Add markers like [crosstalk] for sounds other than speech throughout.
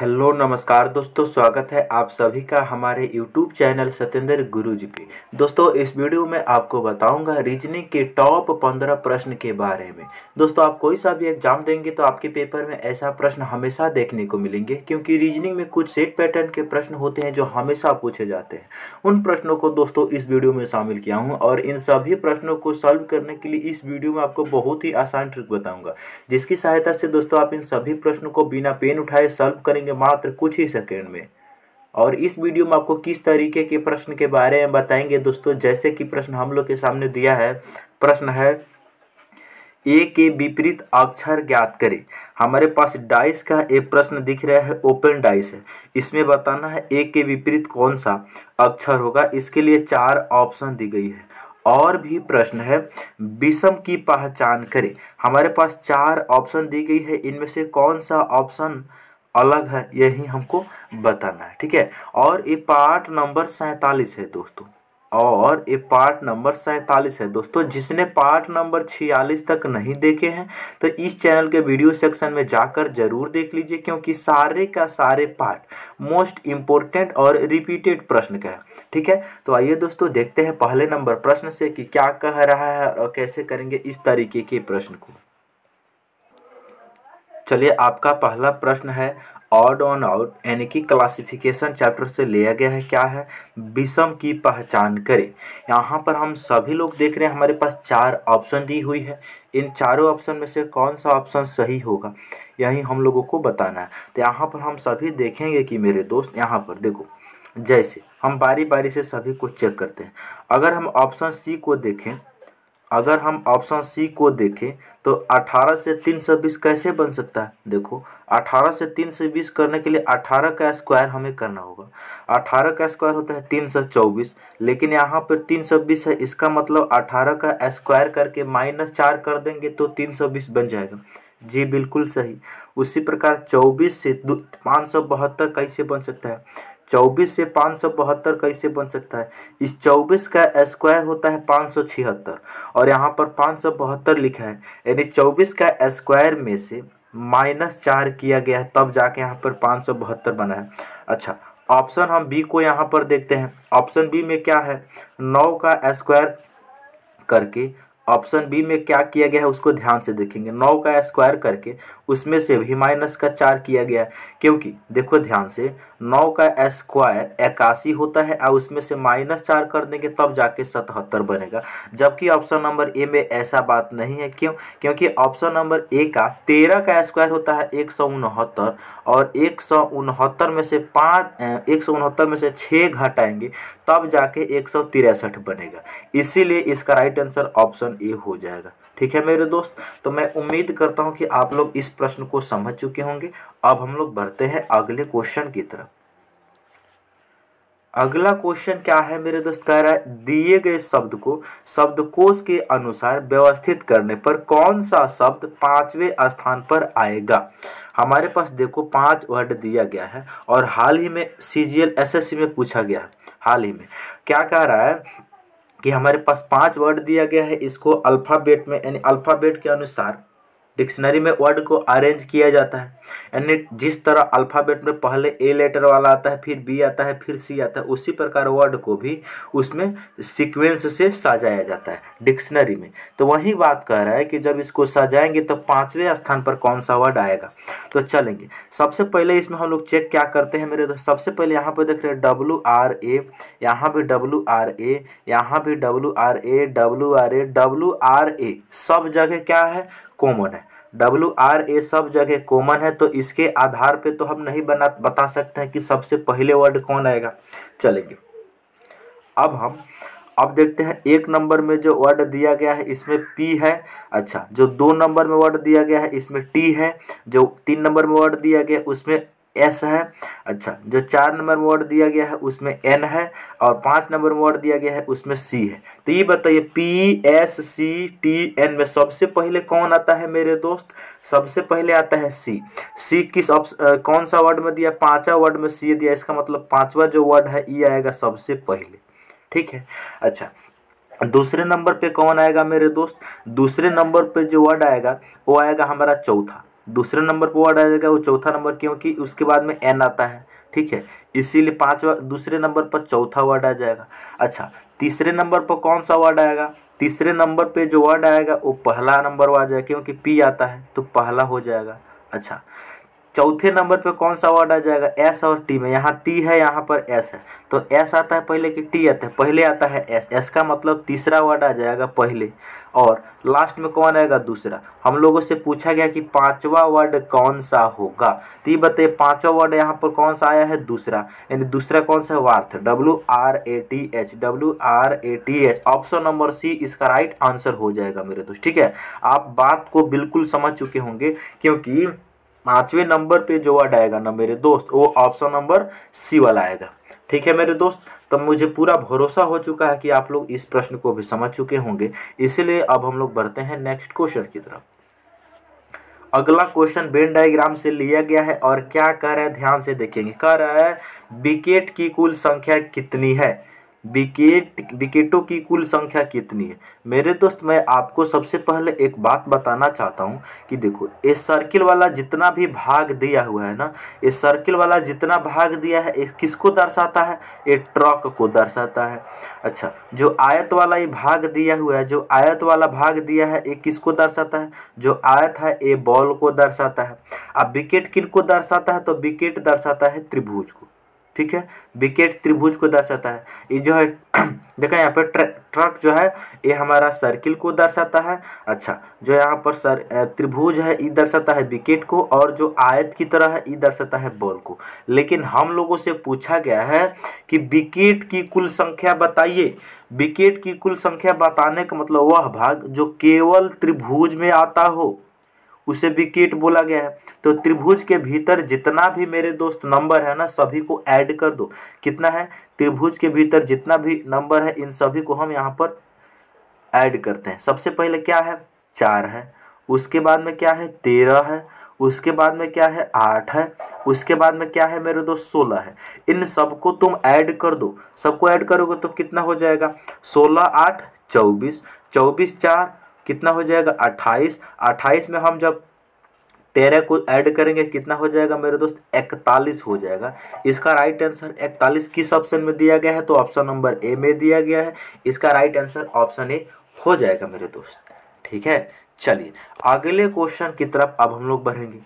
Hello नमस्कार दोस्तों स्वागत है आप सभी का हमारे यूट्यूब चैनल सत्येंद्र गुरु जी पे दोस्तों इस वीडियो में आपको बताऊंगा रीजनिंग के टॉप पंद्रह प्रश्न के बारे में दोस्तों आप कोई सा भी एग्जाम देंगे तो आपके पेपर में ऐसा प्रश्न हमेशा देखने को मिलेंगे क्योंकि रीजनिंग में कुछ सेट पैटर्न के प्रश्न होते हैं जो हमेशा पूछे जाते हैं उन प्रश्नों को दोस्तों इस वीडियो में शामिल किया हूँ और इन सभी प्रश्नों को सॉल्व करने के लिए इस वीडियो में आपको बहुत ही आसान ट्रिक बताऊँगा जिसकी सहायता से दोस्तों आप इन सभी प्रश्नों को बिना पेन उठाए सॉल्व करेंगे जाएंगे मात्र कुछ ही सेकेंड में और इस वीडियो में आपको किस तरीके के प्रश्न के बारे में बताएंगे दोस्तों जैसे कि प्रश्न हम लोग के सामने दिया है प्रश्न है ए के विपरीत अक्षर ज्ञात करें हमारे पास डाइस का एक प्रश्न दिख रहा है ओपन डाइस है इसमें बताना है ए के विपरीत कौन सा अक्षर होगा इसके लिए चार ऑप्शन दी गई है और भी प्रश्न है विषम की पहचान करें हमारे पास चार ऑप्शन दी गई है इनमें से कौन सा ऑप्शन अलग है यही हमको बताना है ठीक है और ये पार्ट नंबर सैंतालीस है दोस्तों और ये पार्ट नंबर सैंतालीस है दोस्तों जिसने पार्ट नंबर छियालीस तक नहीं देखे हैं तो इस चैनल के वीडियो सेक्शन में जाकर जरूर देख लीजिए क्योंकि सारे का सारे पार्ट मोस्ट इम्पोर्टेंट और रिपीटेड प्रश्न का है ठीक है तो आइए दोस्तों देखते हैं पहले नंबर प्रश्न से कि क्या कह रहा है और कैसे करेंगे इस तरीके के प्रश्न को चलिए आपका पहला प्रश्न है ऑड ऑन आउट यानी कि क्लासिफिकेशन चैप्टर से लिया गया है क्या है विषम की पहचान करें यहाँ पर हम सभी लोग देख रहे हैं हमारे पास चार ऑप्शन दी हुई है इन चारों ऑप्शन में से कौन सा ऑप्शन सही होगा यही हम लोगों को बताना है तो यहाँ पर हम सभी देखेंगे कि मेरे दोस्त यहाँ पर देखो जैसे हम बारी बारी से सभी को चेक करते हैं अगर हम ऑप्शन सी को देखें अगर हम ऑप्शन सी को देखें तो 18 से 320 कैसे बन सकता है देखो 18 से 320 करने के लिए 18 का स्क्वायर हमें करना होगा 18 का स्क्वायर होता है 324 लेकिन यहाँ पर 320 है इसका मतलब 18 का स्क्वायर करके माइनस चार कर देंगे तो 320 बन जाएगा जी बिल्कुल सही उसी प्रकार 24 से पाँच कैसे बन सकता है चौबीस से पाँच सौ बहत्तर कैसे बन सकता है इस चौबीस का स्क्वायर होता है पाँच सौ छिहत्तर और यहाँ पर पाँच सौ बहत्तर लिखा है यानी चौबीस का स्क्वायर में से माइनस चार किया गया है तब जाके यहाँ पर पाँच सौ बहत्तर बना है अच्छा ऑप्शन हम बी को यहाँ पर देखते हैं ऑप्शन बी में क्या है नौ का स्क्वायर करके ऑप्शन बी में क्या किया गया है उसको ध्यान से देखेंगे नौ का स्क्वायर करके उसमें से भी माइनस का चार किया गया है क्योंकि देखो ध्यान से नौ का स्क्वायर इक्यासी होता है और उसमें से माइनस चार कर देंगे तब जाके सतहत्तर बनेगा जबकि ऑप्शन नंबर ए में ऐसा बात नहीं है क्यों क्योंकि ऑप्शन नंबर ए का तेरह का स्क्वायर होता है एक सौ उनहत्तर और एक सौ उनहत्तर में से पाँच एक सौ उनहत्तर में से छः घटाएंगे तब जाके एक सौ तिरसठ बनेगा इसीलिए इसका राइट आंसर ऑप्शन ए हो जाएगा ठीक है मेरे दोस्त तो मैं उम्मीद करता हूँ कि आप लोग इस प्रश्न को समझ चुके होंगे अब हम लोग बढ़ते हैं अगले क्वेश्चन की तरफ अगला क्वेश्चन क्या है मेरे दोस्त कह रहा है दिए गए शब्द को शब्दकोश के अनुसार व्यवस्थित करने पर कौन सा शब्द पांचवें स्थान पर आएगा हमारे पास देखो पांच वर्ड दिया गया है और हाल ही में सी जी में पूछा गया है हाल ही में क्या कह रहा है कि हमारे पास पांच वर्ड दिया गया है इसको अल्फ़ाबेट में यानी अल्फ़ाबेट के अनुसार डिक्शनरी में वर्ड को अरेंज किया जाता है यानी जिस तरह अल्फ़ाबेट में पहले ए लेटर वाला आता है फिर बी आता है फिर सी आता है उसी प्रकार वर्ड को भी उसमें सीक्वेंस से सजाया जाता है डिक्शनरी में तो वही बात कह रहा है कि जब इसको सजाएंगे तो पाँचवें स्थान पर कौन सा वर्ड आएगा तो चलेंगे सबसे पहले इसमें हम लोग चेक क्या करते हैं मेरे दोस्त सबसे पहले यहाँ पर देख रहे हैं डब्लू आर ए यहाँ भी डब्लू आर ए यहाँ भी W R A W R A W R A सब जगह क्या है कॉमन है डब्ल्यू आर ए सब जगह कॉमन है तो इसके आधार पे तो हम नहीं बना बता सकते हैं कि सबसे पहले वर्ड कौन आएगा चलेंगे अब हम अब देखते हैं एक नंबर में जो वर्ड दिया गया है इसमें पी है अच्छा जो दो नंबर में वर्ड दिया गया है इसमें टी है जो तीन नंबर में वर्ड दिया गया उसमें एस है अच्छा जो चार नंबर वर्ड दिया गया है उसमें एन है और पाँच नंबर वर्ड दिया गया है उसमें सी है तो ये बताइए P S C T N में सबसे पहले कौन आता है मेरे दोस्त सबसे पहले आता है सी सी किस ऑप्शन कौन सा वर्ड में दिया पाँचवा वर्ड में सी दिया इसका मतलब पाँचवा जो वर्ड है ये e आएगा सबसे पहले ठीक है अच्छा दूसरे नंबर पे कौन आएगा मेरे दोस्त दूसरे नंबर पे जो वर्ड आएगा वो आएगा हमारा चौथा दूसरे नंबर पर वर्ड आ जाएगा वो चौथा नंबर क्योंकि उसके बाद में एन आता है ठीक है इसीलिए पाँचवा दूसरे नंबर पर चौथा वर्ड आ जाएगा अच्छा तीसरे नंबर पर कौन सा वर्ड आएगा तीसरे नंबर पे जो वर्ड आएगा वो पहला नंबर आ जाएगा क्योंकि पी आता है तो पहला हो जाएगा अच्छा चौथे नंबर पे कौन सा वर्ड आ जाएगा एस और टी में यहाँ टी है यहाँ पर एस है तो एस आता है पहले कि टी आता है पहले आता है एस एस का मतलब तीसरा वर्ड आ जाएगा पहले और लास्ट में कौन आएगा दूसरा हम लोगों से पूछा गया कि पांचवा वर्ड कौन सा होगा तो ये बताइए पांचवा वर्ड यहाँ पर कौन सा आया है दूसरा यानी दूसरा कौन सा wrath W R A T H W R A T H option number C इसका राइट आंसर हो जाएगा मेरे दोस्त ठीक है आप बात को बिल्कुल समझ चुके होंगे क्योंकि पांचवे नंबर पे जो वर्ड आएगा ना मेरे दोस्त वो ऑप्शन नंबर सी वाला आएगा ठीक है मेरे दोस्त तब तो मुझे पूरा भरोसा हो चुका है कि आप लोग इस प्रश्न को भी समझ चुके होंगे इसीलिए अब हम लोग बढ़ते हैं नेक्स्ट क्वेश्चन की तरफ अगला क्वेश्चन बेन डायग्राम से लिया गया है और क्या कह रहा है ध्यान से देखेंगे कह रहा है विकेट की कुल संख्या कितनी है विकेट विकेटों की कुल संख्या कितनी है मेरे दोस्त मैं आपको सबसे पहले एक बात बताना चाहता हूँ कि देखो ये सर्किल वाला जितना भी भाग दिया हुआ है ना ये सर्किल वाला जितना भाग दिया है ये किसको दर्शाता है ये ट्रक को दर्शाता है अच्छा जो आयत वाला ये भाग दिया हुआ है जो आयत वाला भाग दिया है ये किसको दर्शाता है जो आयत है ये बॉल को दर्शाता है अब विकेट किन को दर्शाता है तो विकेट दर्शाता है त्रिभुज को ठीक है विकेट त्रिभुज को दर्शाता है ये जो है [clears throat] देखा यहाँ पर ट्रक जो है ये हमारा सर्किल को दर्शाता है अच्छा जो यहाँ पर सर त्रिभुज है ये दर्शाता है विकेट को और जो आयत की तरह है ये दर्शाता है बॉल को लेकिन हम लोगों से पूछा गया है कि विकेट की कुल संख्या बताइए विकेट की कुल संख्या बताने का मतलब वह भाग जो केवल त्रिभुज में आता हो उसे भी किट बोला गया है तो त्रिभुज के भीतर जितना भी मेरे दोस्त नंबर है ना सभी को ऐड कर दो कितना है त्रिभुज के भीतर जितना भी नंबर है इन सभी को हम यहाँ पर ऐड करते हैं सबसे पहले क्या है चार है उसके बाद में क्या है तेरह है उसके बाद में क्या है आठ है उसके बाद में क्या है मेरे दोस्त सोलह है इन सबको तुम ऐड कर दो सबको ऐड करोगे तो कितना हो जाएगा सोलह आठ चौबीस चौबीस चार कितना हो जाएगा अट्ठाईस अट्ठाईस में हम जब तेरह को ऐड करेंगे कितना हो जाएगा मेरे दोस्त इकतालीस हो जाएगा इसका राइट आंसर इकतालीस किस ऑप्शन में दिया गया है तो ऑप्शन नंबर ए में दिया गया है इसका राइट आंसर ऑप्शन ए हो जाएगा मेरे दोस्त ठीक है चलिए अगले क्वेश्चन की तरफ अब हम लोग बढ़ेंगे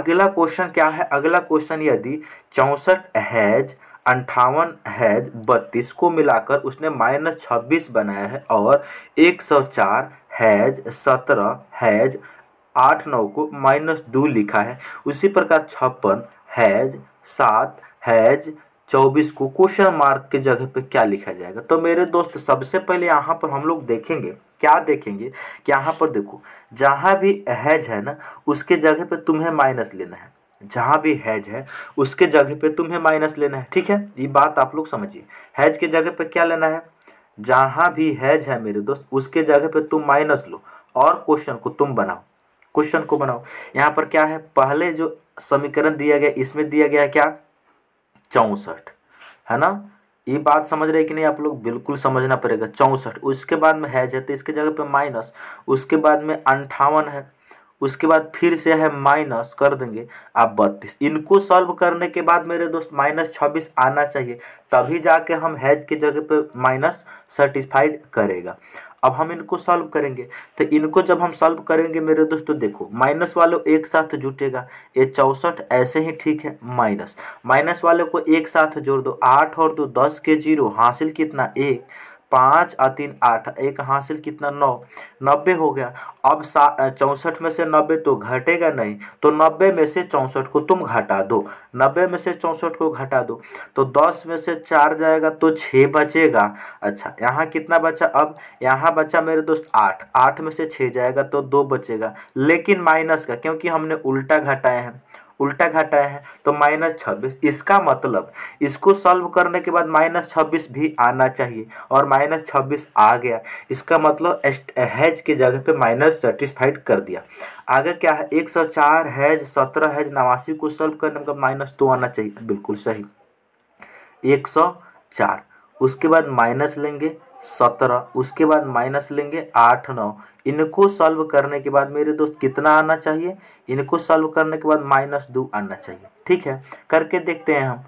अगला क्वेश्चन क्या है अगला क्वेश्चन यदि चौंसठ हैज अंठावन हैज बत्तीस को मिलाकर उसने माइनस छब्बीस बनाया है और एक सौ चार हैज सत्रह हैज आठ नौ को माइनस दो लिखा है उसी प्रकार छप्पन हैज सात हैज चौबीस को क्वेश्चन मार्क के जगह पे क्या लिखा जाएगा तो मेरे दोस्त सबसे पहले यहाँ पर हम लोग देखेंगे क्या देखेंगे कि यहाँ पर देखो जहाँ भी हैज है ना उसके जगह पे तुम्हें माइनस लेना है जहाँ भी हैज है उसके जगह पे तुम्हें माइनस लेना है ठीक है ये बात आप लोग समझिए हैज के जगह पे क्या लेना है जहाँ भी हैज है मेरे दोस्त उसके जगह पे तुम माइनस लो और क्वेश्चन को तुम बनाओ क्वेश्चन को बनाओ यहाँ पर क्या है पहले जो समीकरण दिया गया इसमें दिया गया क्या चौंसठ है ना ये बात समझ रहे कि नहीं आप लोग बिल्कुल समझना पड़ेगा चौंसठ उसके बाद में हैज है तो इसके जगह पे माइनस उसके बाद में अंठावन है उसके बाद फिर से है माइनस कर देंगे आप बत्तीस इनको सॉल्व करने के बाद मेरे दोस्त माइनस छब्बीस आना चाहिए तभी जाके हम हैज की जगह पे माइनस सर्टिस्फाइड करेगा अब हम इनको सॉल्व करेंगे तो इनको जब हम सॉल्व करेंगे मेरे दोस्तों तो देखो माइनस वालों एक साथ जुटेगा ये चौंसठ ऐसे ही ठीक है माइनस माइनस वालों को एक साथ जोड़ दो आठ और दो दस के जीरो हासिल कितना एक पाँच और तीन आठ एक हासिल कितना नौ नब्बे हो गया अब चौंसठ में से नब्बे तो घटेगा नहीं तो नब्बे में से चौंसठ को तुम घटा दो नब्बे में से चौंसठ को घटा दो तो दस में से चार जाएगा तो छः बचेगा अच्छा यहाँ कितना बचा अब यहाँ बचा मेरे दोस्त आठ आठ में से छः जाएगा तो दो बचेगा लेकिन माइनस का क्योंकि हमने उल्टा घटाए हैं उल्टा घाटा है तो माइनस छब्बीस इसका मतलब इसको सॉल्व करने के बाद माइनस छब्बीस भी आना चाहिए और माइनस छब्बीस आ गया इसका मतलब हैज के जगह पे माइनस सेटिस्फाइड कर दिया आगे क्या है एक सौ चार हैज सत्रह हैज नवासी को सॉल्व करने का माइनस दो आना चाहिए बिल्कुल सही एक सौ चार उसके बाद माइनस लेंगे सत्रह उसके बाद माइनस लेंगे आठ नौ इनको सॉल्व करने के बाद मेरे दोस्त कितना आना चाहिए इनको सॉल्व करने के बाद माइनस दो आना चाहिए ठीक है करके देखते हैं हम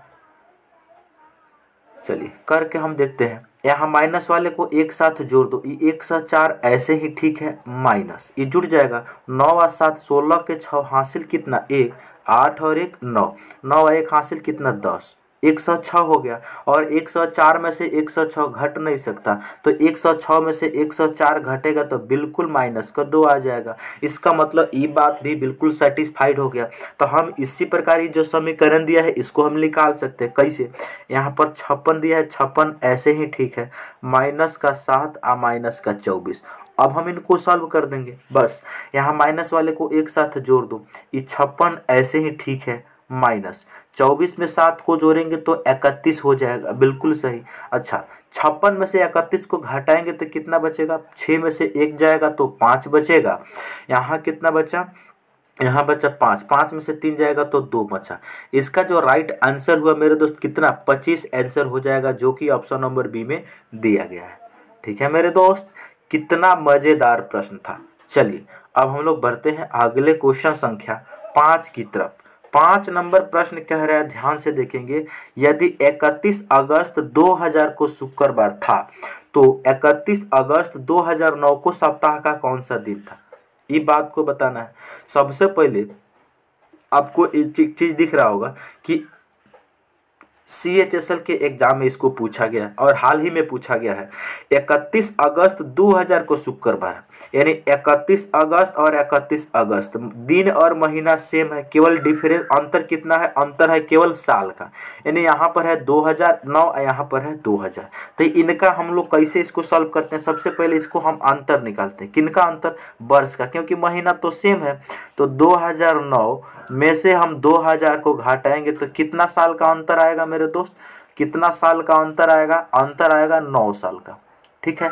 चलिए करके हम देखते हैं यहाँ माइनस वाले को एक साथ जोड़ दो ये एक सौ चार ऐसे ही ठीक है माइनस ये जुड़ जाएगा नौ और सात सोलह के छः हासिल कितना एक आठ और एक नौ नौ और एक हासिल कितना दस एक सौ छ हो गया और एक सौ चार में से एक सौ छः घट नहीं सकता तो एक सौ छ में से एक सौ चार घटेगा तो बिल्कुल माइनस का दो आ जाएगा इसका मतलब ये बात भी बिल्कुल सेटिस्फाइड हो गया तो हम इसी प्रकार जो समीकरण दिया है इसको हम निकाल सकते हैं कैसे यहाँ पर छप्पन दिया है छप्पन ऐसे ही ठीक है माइनस का सात और माइनस का चौबीस अब हम इनको सॉल्व कर देंगे बस यहाँ माइनस वाले को एक साथ जोड़ दो ये छप्पन ऐसे ही ठीक है माइनस चौबीस में सात को जोड़ेंगे तो इकतीस हो जाएगा बिल्कुल सही अच्छा छप्पन में से इकतीस को घटाएंगे तो कितना बचेगा छः में से एक जाएगा तो पाँच बचेगा यहाँ कितना बचा यहाँ बचा पाँच पाँच में से तीन जाएगा तो दो बचा इसका जो राइट आंसर हुआ मेरे दोस्त कितना पच्चीस आंसर हो जाएगा जो कि ऑप्शन नंबर बी में दिया गया है ठीक है मेरे दोस्त कितना मज़ेदार प्रश्न था चलिए अब हम लोग बढ़ते हैं अगले क्वेश्चन संख्या पाँच की तरफ पांच नंबर प्रश्न कह रहे है ध्यान से देखेंगे यदि 31 अगस्त 2000 को शुक्रवार था तो 31 अगस्त 2009 को सप्ताह का कौन सा दिन था ये बात को बताना है सबसे पहले आपको एक चीज दिख रहा होगा कि सी एच एस एल के एग्जाम में इसको पूछा गया है और हाल ही में पूछा गया है 31 अगस्त 2000 को शुक्रवार यानी 31 अगस्त और 31 अगस्त दिन और महीना सेम है केवल डिफरेंस अंतर कितना है अंतर है केवल साल का यानी यहाँ पर है 2009 यहाँ पर है 2000 तो इनका हम लोग कैसे इसको सॉल्व करते हैं सबसे पहले इसको हम अंतर निकालते हैं किनका अंतर वर्ष का क्योंकि महीना तो सेम है तो दो में से हम 2000 को घटाएंगे तो कितना साल का अंतर आएगा मेरे दोस्त कितना साल का अंतर आएगा अंतर आएगा नौ साल का ठीक है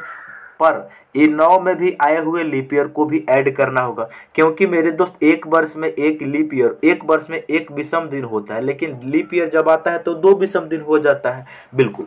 पर ये नौ में भी आए हुए लीप ईयर को भी ऐड करना होगा क्योंकि मेरे दोस्त एक वर्ष में एक लीप ईयर एक वर्ष में एक विषम दिन होता है लेकिन लीप ईयर जब आता है तो दो विषम दिन हो जाता है बिल्कुल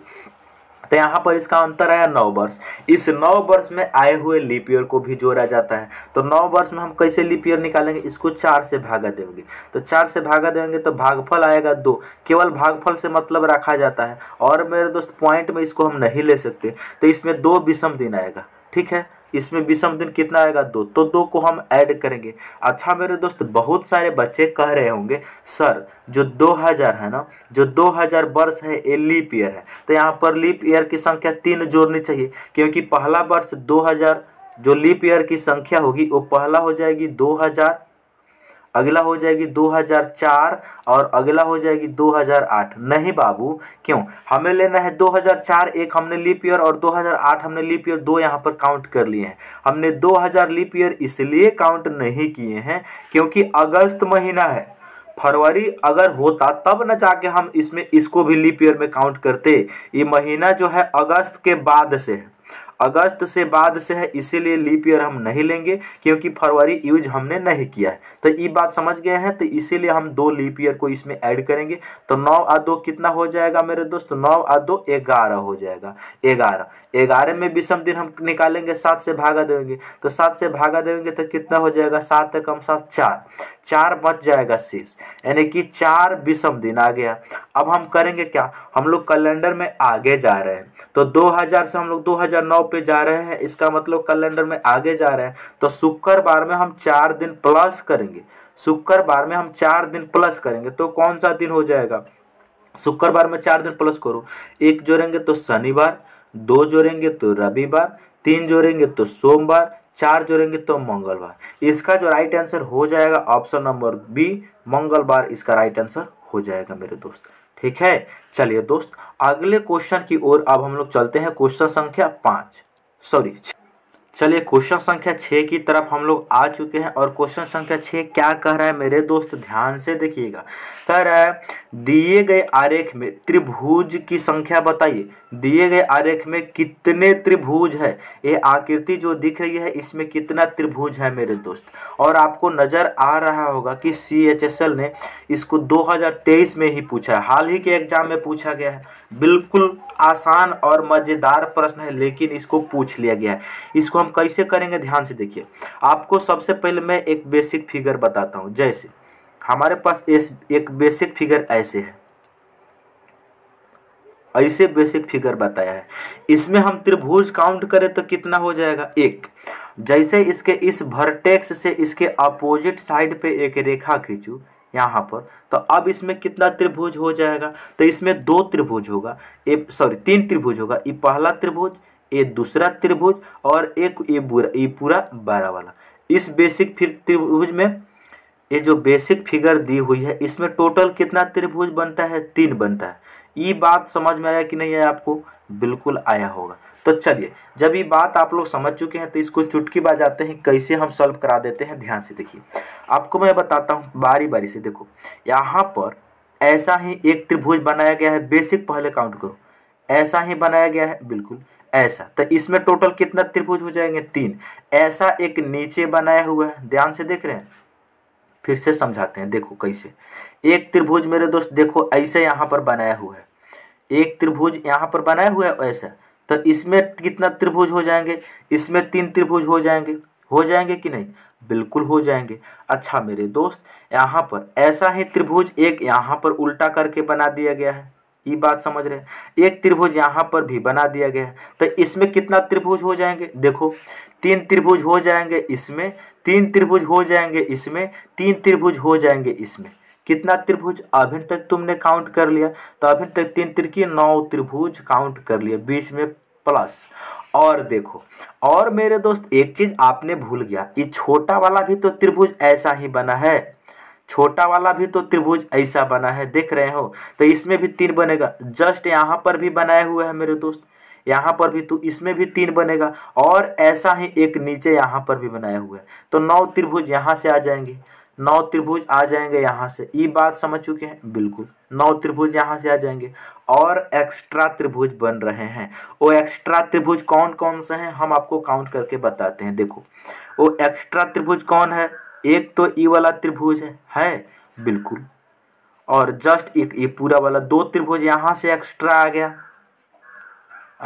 तो यहाँ पर इसका अंतर आया नौ वर्ष इस नौ वर्ष में आए हुए लीप ईयर को भी जोड़ा जाता है तो नौ वर्ष में हम कैसे लीप ईयर निकालेंगे इसको चार से भागा देंगे तो चार से भागा देंगे तो भागफल आएगा दो केवल भागफल से मतलब रखा जाता है और मेरे दोस्त पॉइंट में इसको हम नहीं ले सकते तो इसमें दो विषम दिन आएगा ठीक है इसमें विषम दिन कितना आएगा दो तो दो को हम ऐड करेंगे अच्छा मेरे दोस्त बहुत सारे बच्चे कह रहे होंगे सर जो 2000 है ना जो 2000 वर्ष है ये लीप ईयर है तो यहाँ पर लीप ईयर की संख्या तीन जोड़नी चाहिए क्योंकि पहला वर्ष 2000 जो लीप ईयर की संख्या होगी वो पहला हो जाएगी हजार अगला हो जाएगी 2004 और अगला हो जाएगी 2008 नहीं बाबू क्यों हमें लेना है 2004 एक हमने लीप ईयर और 2008 हमने लीप ईयर दो यहाँ पर काउंट कर लिए हैं हमने 2000 लीप ईयर इसलिए काउंट नहीं किए हैं क्योंकि अगस्त महीना है फरवरी अगर होता तब न जाके हम इसमें इसको भी लीप ईयर में काउंट करते ये महीना जो है अगस्त के बाद से है अगस्त से बाद से है इसीलिए लीप ईयर हम नहीं लेंगे क्योंकि फरवरी यूज हमने नहीं किया है तो ये बात समझ गए हैं तो इसीलिए हम दो लीप ईयर को इसमें ऐड करेंगे तो नौ आ दो कितना हो जाएगा मेरे दोस्त नौ आ दो ग्यारह हो जाएगा ग्यारह ग्यारह में विषम दिन हम निकालेंगे सात से भागा देंगे तो सात से भागा देंगे तो कितना हो जाएगा सात कम सात चार चार बच जाएगा शेष यानी कि चार विषम दिन आ गया अब हम करेंगे क्या हम लोग कैलेंडर में आगे जा रहे हैं तो 2000 से हम लोग 2009 भाव पे जा रहे हैं इसका मतलब कैलेंडर में आगे जा रहे हैं तो शुक्रवार में हम चार दिन प्लस करेंगे शुक्रवार में हम चार दिन प्लस करेंगे तो कौन सा दिन हो जाएगा शुक्रवार में चार दिन प्लस करो एक जोड़ेंगे तो शनिवार दो जोड़ेंगे तो रविवार तीन जोड़ेंगे तो सोमवार चार जोड़ेंगे तो मंगलवार इसका जो राइट आंसर हो जाएगा ऑप्शन नंबर बी मंगलवार इसका राइट आंसर हो जाएगा मेरे दोस्त ठीक है चलिए दोस्त अगले क्वेश्चन की ओर अब हम लोग चलते हैं क्वेश्चन संख्या पाँच सॉरी चलिए क्वेश्चन संख्या छः की तरफ हम लोग आ चुके हैं और क्वेश्चन संख्या छः क्या कह रहा है मेरे दोस्त ध्यान से देखिएगा कह रहा है दिए गए आरेख में त्रिभुज की संख्या बताइए दिए गए आरेख में कितने त्रिभुज है ये आकृति जो दिख रही है इसमें कितना त्रिभुज है मेरे दोस्त और आपको नज़र आ रहा होगा कि सी ने इसको दो में ही पूछा है हाल ही के एग्जाम में पूछा गया है बिल्कुल आसान और मज़ेदार प्रश्न है लेकिन इसको पूछ लिया गया है इसको हम कैसे करेंगे ध्यान से देखिए आपको सबसे पहले मैं एक बेसिक फिगर बताता हूँ जैसे हमारे पास एक बेसिक फिगर ऐसे है ऐसे बेसिक फिगर बताया है इसमें हम त्रिभुज काउंट करें तो कितना हो जाएगा एक जैसे इसके इस भरटेक्स से इसके अपोजिट साइड पे एक रेखा खींचू यहाँ पर तो अब इसमें कितना त्रिभुज हो जाएगा तो इसमें दो त्रिभुज होगा ए सॉरी तीन त्रिभुज होगा ये पहला त्रिभुज ये दूसरा त्रिभुज और एक ये बुरा ये पूरा बारह वाला इस बेसिक फिर त्रिभुज में ये जो बेसिक फिगर दी हुई है इसमें टोटल कितना त्रिभुज बनता है तीन बनता है ये बात समझ में आया कि नहीं आया आपको बिल्कुल आया होगा तो चलिए जब ये बात आप लोग समझ चुके हैं तो इसको चुटकी बजाते हैं कैसे हम सॉल्व करा देते हैं ध्यान से देखिए आपको मैं बताता हूँ बारी बारी से देखो यहाँ पर ऐसा ही एक त्रिभुज बनाया गया है बेसिक पहले काउंट करो ऐसा ही बनाया गया है बिल्कुल ऐसा तो इसमें टोटल कितना त्रिभुज हो जाएंगे तीन ऐसा एक नीचे बनाया हुआ है ध्यान से देख रहे हैं फिर से समझाते हैं देखो कैसे एक त्रिभुज मेरे दोस्त देखो ऐसे यहाँ पर बनाया हुआ है एक त्रिभुज यहाँ पर बनाया हुआ है ऐसा तो इसमें कितना त्रिभुज हो जाएंगे इसमें तीन त्रिभुज हो जाएंगे हो जाएंगे कि नहीं बिल्कुल हो जाएंगे अच्छा मेरे दोस्त यहाँ पर ऐसा ही त्रिभुज एक यहाँ पर उल्टा करके बना दिया गया है ये बात समझ रहे हैं एक त्रिभुज यहाँ पर भी बना दिया गया है तो इसमें कितना त्रिभुज हो जाएंगे देखो तीन त्रिभुज हो जाएंगे इसमें तीन त्रिभुज हो जाएंगे इसमें तीन त्रिभुज हो जाएंगे इसमें कितना त्रिभुज अभी तक तुमने काउंट कर लिया तो अभी तक तीन त्रिकी नौ त्रिभुज काउंट कर लिया बीच में प्लस और देखो और मेरे दोस्त एक चीज़ आपने भूल गया ये छोटा वाला भी तो त्रिभुज ऐसा ही बना है छोटा वाला भी तो त्रिभुज ऐसा बना है देख रहे हो तो इसमें भी तीन बनेगा जस्ट यहाँ पर भी बनाए हुए हैं मेरे दोस्त यहाँ पर भी तो इसमें भी तीन बनेगा और ऐसा ही एक नीचे यहाँ पर भी बनाए हुए है तो नौ त्रिभुज यहाँ से आ जाएंगे नौ त्रिभुज आ जाएंगे यहाँ से ये बात समझ चुके हैं बिल्कुल नौ त्रिभुज यहाँ से आ जाएंगे और एक्स्ट्रा त्रिभुज बन रहे हैं वो एक्स्ट्रा त्रिभुज कौन कौन से हैं हम आपको काउंट करके बताते हैं देखो वो एक्स्ट्रा त्रिभुज कौन है एक तो ई वाला त्रिभुज है है बिल्कुल और जस्ट एक ये पूरा वाला दो त्रिभुज यहाँ से एक्स्ट्रा आ गया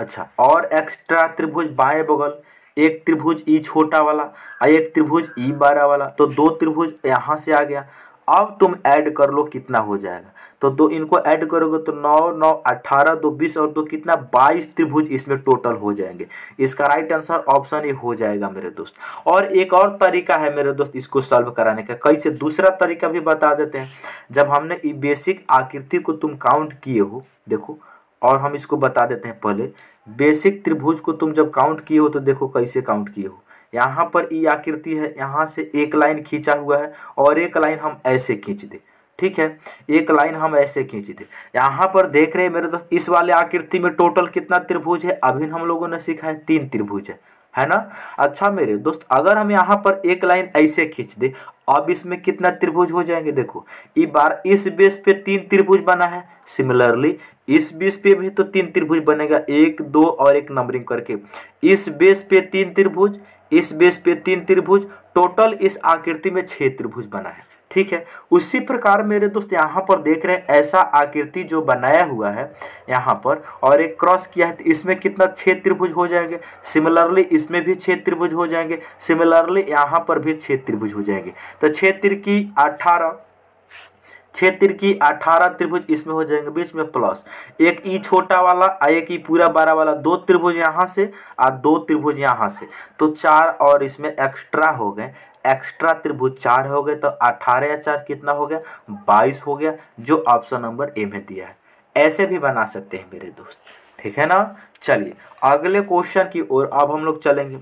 अच्छा और एक्स्ट्रा त्रिभुज बाएं बगल एक त्रिभुज ई छोटा वाला और एक त्रिभुज ई बड़ा वाला तो दो त्रिभुज यहाँ से आ गया अब तुम ऐड कर लो कितना हो जाएगा तो दो इनको ऐड करोगे तो नौ नौ अट्ठारह दो बीस और दो कितना बाईस त्रिभुज इसमें टोटल हो जाएंगे इसका राइट आंसर ऑप्शन ए हो जाएगा मेरे दोस्त और एक और तरीका है मेरे दोस्त इसको सॉल्व कराने का कैसे दूसरा तरीका भी बता देते हैं जब हमने बेसिक आकृति को तुम काउंट किए हो देखो और हम इसको बता देते हैं पहले बेसिक त्रिभुज को तुम जब काउंट किए हो तो देखो कैसे काउंट किए हो यहाँ पर ई e आकृति है यहाँ से एक लाइन खींचा हुआ है और एक लाइन हम ऐसे खींच दे ठीक है एक लाइन हम ऐसे खींच दे यहाँ पर देख रहे हैं मेरे दोस्त इस वाले आकृति में टोटल कितना त्रिभुज है अभी हम लोगों ने सीखा है तीन त्रिभुज है है ना अच्छा मेरे दोस्त अगर हम यहाँ पर एक लाइन ऐसे खींच दे अब इसमें कितना त्रिभुज हो जाएंगे देखो इस बार इस बेस पे तीन त्रिभुज बना है सिमिलरली इस बेस पे भी तो तीन त्रिभुज बनेगा एक दो और एक नंबरिंग करके इस बेस पे तीन त्रिभुज इस बेस पे तीन त्रिभुज टोटल इस आकृति में छह त्रिभुज बना है ठीक है उसी प्रकार मेरे दोस्त यहाँ पर देख रहे हैं ऐसा आकृति जो बनाया हुआ है यहाँ पर और एक क्रॉस किया है इसमें कितना छः त्रिभुज हो जाएंगे सिमिलरली इसमें भी छः त्रिभुज हो जाएंगे सिमिलरली यहाँ पर भी छः त्रिभुज हो जाएंगे तो छः की अठारह क्षेत्र की अठारह त्रिभुज इसमें हो जाएंगे बीच में प्लस एक ई छोटा वाला एक ई पूरा बारह वाला दो त्रिभुज यहाँ से और दो त्रिभुज यहाँ से तो चार और इसमें एक्स्ट्रा हो गए एक्स्ट्रा त्रिभुज चार हो गए तो अठारह या चार कितना हो गया बाईस हो गया जो ऑप्शन नंबर ए में दिया है ऐसे भी बना सकते हैं मेरे दोस्त ठीक है ना चलिए अगले क्वेश्चन की ओर अब हम लोग चलेंगे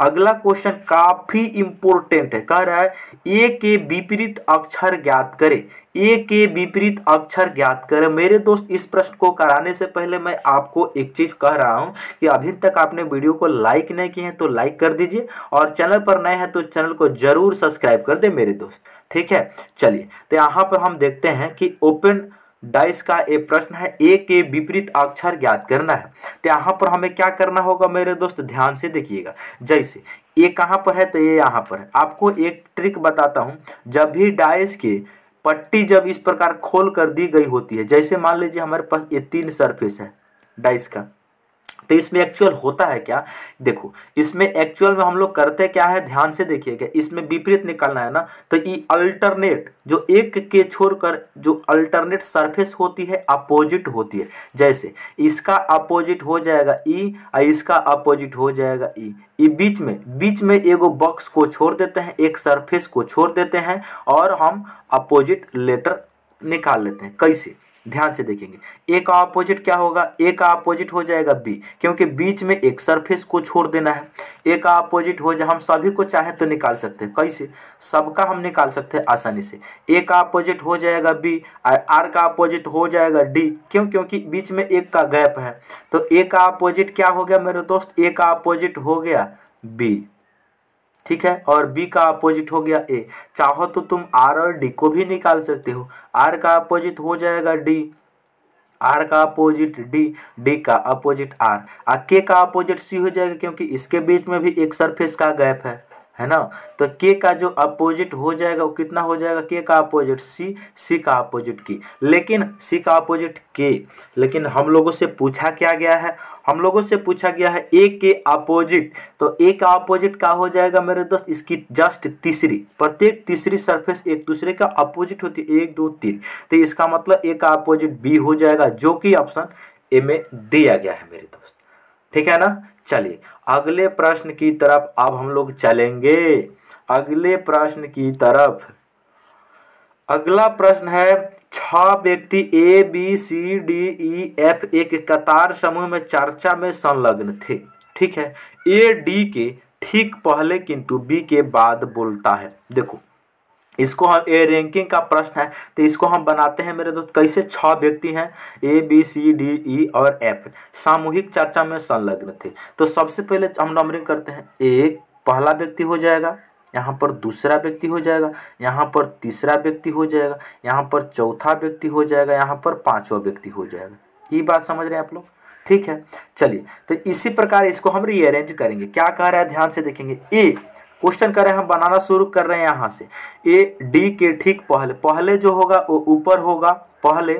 अगला क्वेश्चन काफी इंपोर्टेंट है कह रहा है ए के विपरीत अक्षर ज्ञात करें ए के विपरीत अक्षर ज्ञात करें मेरे दोस्त इस प्रश्न को कराने से पहले मैं आपको एक चीज कह रहा हूं कि अभी तक आपने वीडियो को लाइक नहीं किए हैं तो लाइक कर दीजिए और चैनल पर नए हैं तो चैनल को जरूर सब्सक्राइब कर दे मेरे दोस्त ठीक है चलिए तो यहाँ पर हम देखते हैं कि ओपन डाइस का एक प्रश्न है ए के विपरीत अक्षर ज्ञात करना है तो यहाँ पर हमें क्या करना होगा मेरे दोस्त ध्यान से देखिएगा जैसे ए कहाँ पर है तो ये यहाँ पर है आपको एक ट्रिक बताता हूँ जब भी डाइस के पट्टी जब इस प्रकार खोल कर दी गई होती है जैसे मान लीजिए हमारे पास ये तीन सरफेस है डाइस का तो इसमें एक्चुअल होता है क्या देखो इसमें एक्चुअल में हम लोग करते क्या है ध्यान से देखिएगा इसमें विपरीत निकालना है ना तो ये अल्टरनेट जो एक के छोड़कर जो अल्टरनेट सरफेस होती है अपोजिट होती है जैसे इसका अपोजिट हो जाएगा ई e, और इसका अपोजिट हो जाएगा ई e। ये बीच में बीच में एगो बॉक्स को छोड़ देते हैं एक सरफेस को छोड़ देते हैं और हम अपोजिट लेटर निकाल लेते हैं कैसे ध्यान से देखेंगे ए का ऑपोजिट क्या होगा ए का ऑपोजिट हो जाएगा बी क्योंकि बीच में एक सरफेस को छोड़ देना है ए का ऑपोजिट हो जाए हम सभी को चाहे तो निकाल सकते हैं कैसे सबका हम निकाल सकते हैं आसानी से ए का ऑपोजिट हो जाएगा बी और आर का ऑपोजिट हो जाएगा डी क्यों क्योंकि बीच में एक का गैप है तो ए का ऑपोजिट क्या हो गया मेरे दोस्त ए का ऑपोजिट हो गया बी ठीक है और बी का अपोजिट हो गया ए चाहो तो तुम आर और डी को भी निकाल सकते हो आर का अपोजिट हो जाएगा डी आर का अपोजिट डी डी का अपोजिट आर आ के का अपोजिट सी हो जाएगा क्योंकि इसके बीच में भी एक सरफेस का गैप है है ना तो के का जो अपोजिट हो जाएगा वो कितना हो जाएगा के का अपोजिट सी सी का अपोजिट की लेकिन सी का अपोजिट के लेकिन हम लोगों से पूछा क्या गया है हम लोगों से पूछा गया है ए के अपोजिट तो ए का अपोजिट का हो जाएगा मेरे दोस्त इसकी जस्ट तीसरी प्रत्येक तीसरी सरफेस एक दूसरे का अपोजिट होती है एक दो तीन तो इसका मतलब ए का अपोजिट बी हो जाएगा जो कि ऑप्शन ए में दिया गया है मेरे दोस्त ठीक है ना चलिए अगले प्रश्न की तरफ अब हम लोग चलेंगे अगले प्रश्न की तरफ अगला प्रश्न है छ व्यक्ति A B C D E F एक कतार समूह में चर्चा में संलग्न थे ठीक है ए डी के ठीक पहले किंतु बी के बाद बोलता है देखो इसको हम ए रैंकिंग का प्रश्न है तो इसको हम बनाते हैं मेरे दोस्त कैसे छह व्यक्ति हैं ए बी सी डी ई और एफ सामूहिक चर्चा में संलग्न थे तो सबसे पहले हम नंबरिंग करते हैं एक पहला व्यक्ति हो जाएगा यहाँ पर दूसरा व्यक्ति हो जाएगा यहाँ पर तीसरा व्यक्ति हो जाएगा यहाँ पर चौथा व्यक्ति हो जाएगा यहाँ पर पाँचवा व्यक्ति हो जाएगा ये बात समझ रहे हैं आप लोग ठीक है चलिए तो इसी प्रकार इसको हम रीअरेंज करेंगे क्या कह रहा है ध्यान से देखेंगे ए क्वेश्चन कर रहे हैं हम बनाना शुरू कर रहे हैं यहाँ से ए डी के ठीक पहले पहले जो होगा वो ऊपर होगा पहले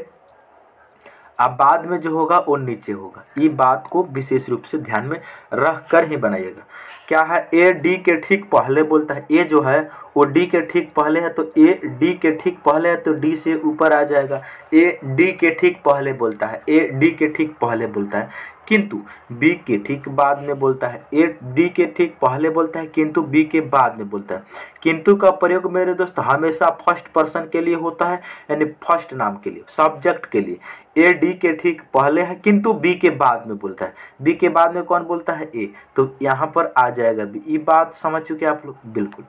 अब बाद में जो होगा वो नीचे होगा ये बात को विशेष रूप से ध्यान में रख कर ही बनाइएगा क्या है ए डी के ठीक पहले बोलता है ए जो है वो डी के ठीक पहले है तो ए डी के ठीक पहले है तो डी से ऊपर आ जाएगा ए डी के ठीक पहले बोलता है ए डी के ठीक पहले बोलता है किंतु बी के ठीक बाद में बोलता है ए डी के ठीक पहले बोलता है किंतु बी के बाद में बोलता है किंतु का प्रयोग मेरे दोस्त हमेशा फर्स्ट पर्सन के लिए होता है यानी फर्स्ट नाम के लिए सब्जेक्ट के लिए ए डी के ठीक पहले है किंतु बी के बाद में बोलता है बी के बाद में कौन बोलता है ए तो यहाँ पर आ जाएगा बी ये बात समझ चुके आप लोग बिल्कुल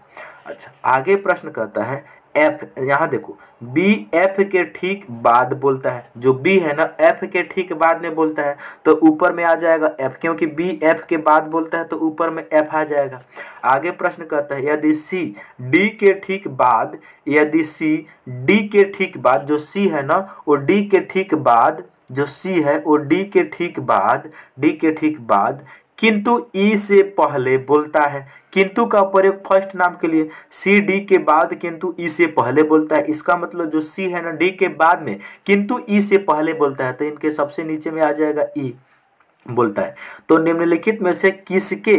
अच्छा आगे प्रश्न कहता है एफ यहाँ देखो बी एफ के ठीक बाद बोलता है जो बी है ना एफ के ठीक बाद में बोलता है तो ऊपर में आ जाएगा एफ क्योंकि बी एफ के बाद बोलता है तो ऊपर में एफ आ जाएगा आगे प्रश्न करता है यदि सी डी के ठीक बाद यदि सी डी के ठीक बाद जो सी है ना वो डी के ठीक बाद जो सी है वो डी के ठीक बाद डी के ठीक बाद किंतु ई से पहले बोलता है किंतु का प्रयोग फर्स्ट नाम के लिए सी डी के बाद किंतु ई से पहले बोलता है इसका मतलब जो सी है ना डी के बाद में किंतु ई से पहले बोलता है तो इनके सबसे नीचे में आ जाएगा ई बोलता है तो निम्नलिखित में से किसके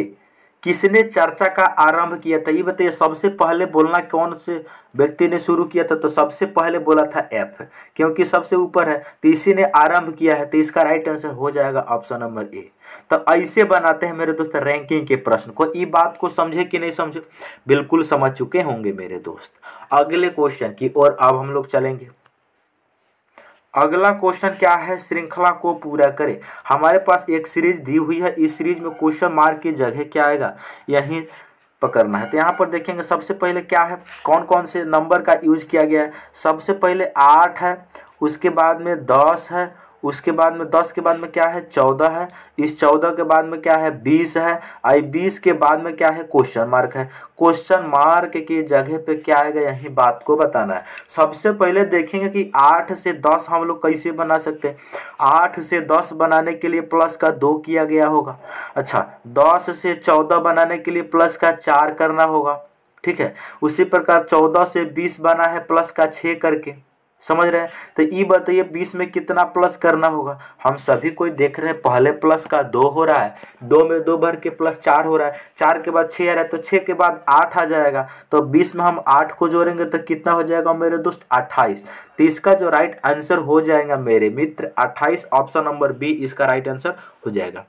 किसने चर्चा का आरंभ किया था ये बताइए सबसे पहले बोलना कौन से व्यक्ति ने शुरू किया था तो सबसे पहले बोला था एफ क्योंकि सबसे ऊपर है तो इसी ने आरंभ किया है तो इसका राइट आंसर हो जाएगा ऑप्शन नंबर ए तो ऐसे बनाते हैं मेरे दोस्त रैंकिंग के प्रश्न को ये बात को समझे कि नहीं समझे बिल्कुल समझ चुके होंगे मेरे दोस्त अगले क्वेश्चन की और अब हम लोग चलेंगे अगला क्वेश्चन क्या है श्रृंखला को पूरा करें हमारे पास एक सीरीज दी हुई है इस सीरीज में क्वेश्चन मार्क की जगह क्या आएगा यही पकड़ना है तो यहाँ पर देखेंगे सबसे पहले क्या है कौन कौन से नंबर का यूज किया गया है सबसे पहले आठ है उसके बाद में दस है उसके बाद में दस के बाद में क्या है चौदह है इस चौदह के बाद में क्या है बीस है आई बीस के बाद में क्या है क्वेश्चन मार्क है क्वेश्चन मार्क की जगह पे क्या आएगा यही बात को बताना है सबसे पहले देखेंगे कि आठ से दस हम लोग कैसे बना सकते हैं आठ से दस बनाने के लिए प्लस का दो किया गया होगा अच्छा दस से चौदह बनाने के लिए प्लस का चार करना होगा ठीक है उसी प्रकार चौदह से बीस बना है प्लस का छः करके समझ रहे हैं तो ये बताइए बीस में कितना प्लस करना होगा हम सभी कोई देख रहे हैं पहले प्लस का दो हो रहा है दो में दो भर के प्लस चार हो रहा है चार के बाद छः आ रहा है तो छः के बाद आठ आ जाएगा तो बीस में हम आठ को जोड़ेंगे तो कितना हो जाएगा मेरे दोस्त अट्ठाईस तो इसका जो राइट आंसर हो जाएगा मेरे मित्र अट्ठाईस ऑप्शन नंबर बी इसका राइट आंसर हो जाएगा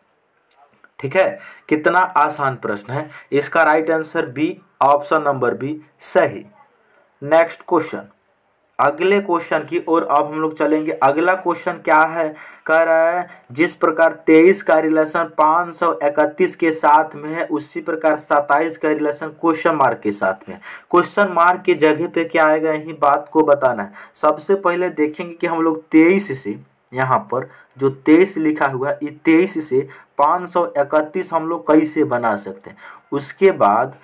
ठीक है कितना आसान प्रश्न है इसका right answer B option number B सही नेक्स्ट क्वेश्चन अगले क्वेश्चन की ओर अब हम लोग चलेंगे अगला क्वेश्चन क्या है कह रहा है जिस प्रकार तेईस का रिलेशन पाँच सौ इकतीस के साथ में है उसी प्रकार सत्ताईस का रिलेशन क्वेश्चन मार्क के साथ में क्वेश्चन मार्क की जगह पे क्या आएगा यही बात को बताना है सबसे पहले देखेंगे कि हम लोग तेईस से यहाँ पर जो तेईस लिखा हुआ है तेईस से पाँच सौ इकतीस हम लोग कैसे बना सकते हैं उसके बाद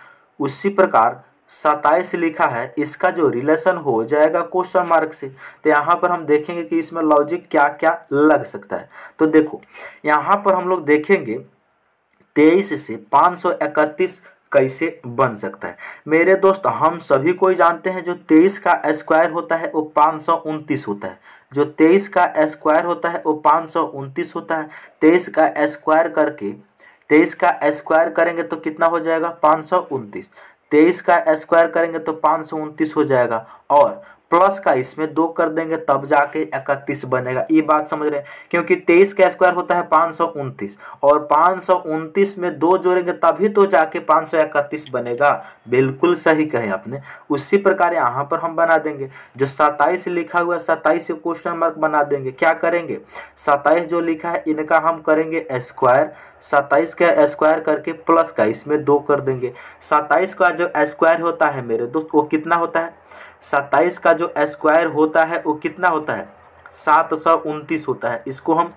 उसी प्रकार सताइस लिखा है इसका जो रिलेशन हो जाएगा क्वेश्चन मार्क से तो यहाँ पर हम देखेंगे कि इसमें लॉजिक क्या क्या लग सकता है तो देखो यहाँ पर हम लोग देखेंगे तेईस से पाँच सौ इकतीस कैसे बन सकता है मेरे दोस्त हम सभी को जानते हैं जो तेईस का स्क्वायर होता है वो पाँच सौ होता है जो तेईस का स्क्वायर होता है वो पाँच सौ होता है तेईस का स्क्वायर करके तेईस का स्क्वायर करेंगे तो कितना हो जाएगा पाँच सौ तेईस का स्क्वायर करेंगे तो पाँच सौ उनतीस हो जाएगा और प्लस का इसमें दो कर देंगे तब जाके इकतीस बनेगा ये बात समझ रहे हैं क्योंकि तेईस का स्क्वायर होता है पाँच सौ उनतीस और पाँच सौ उनतीस में दो जोड़ेंगे तभी तो जाके पाँच सौ इकतीस बनेगा बिल्कुल सही कहे आपने उसी प्रकार यहाँ पर हम बना देंगे जो सत्ताईस लिखा हुआ है सत्ताईस से क्वेश्चन मार्क बना देंगे क्या करेंगे सत्ताईस जो लिखा है इनका हम करेंगे स्क्वायर सत्ताईस का स्क्वायर करके प्लस का इसमें दो कर देंगे सत्ताईस का जो स्क्वायर होता है मेरे दोस्त वो कितना होता है सत्ताईस का जो स्क्वायर होता है वो कितना होता है सात सौ उनतीस होता है इसको हम